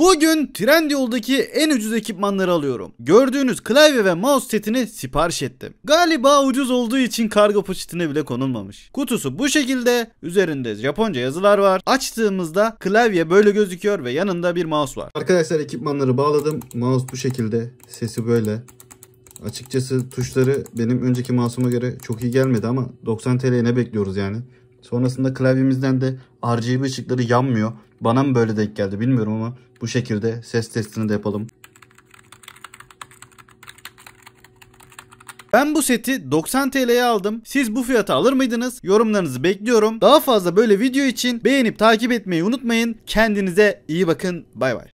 Bugün Trendyol'daki en ucuz ekipmanları alıyorum. Gördüğünüz klavye ve mouse setini sipariş ettim. Galiba ucuz olduğu için kargo poşetine bile konulmamış. Kutusu bu şekilde. Üzerinde Japonca yazılar var. Açtığımızda klavye böyle gözüküyor ve yanında bir mouse var. Arkadaşlar ekipmanları bağladım. Mouse bu şekilde. Sesi böyle. Açıkçası tuşları benim önceki mouse'uma göre çok iyi gelmedi ama 90 TL'ye ne bekliyoruz yani? Sonrasında klavyemizden de RGB ışıkları yanmıyor. Bana mı böyle denk geldi bilmiyorum ama bu şekilde ses testini de yapalım. Ben bu seti 90 TL'ye aldım. Siz bu fiyata alır mıydınız? Yorumlarınızı bekliyorum. Daha fazla böyle video için beğenip takip etmeyi unutmayın. Kendinize iyi bakın. Bay bay.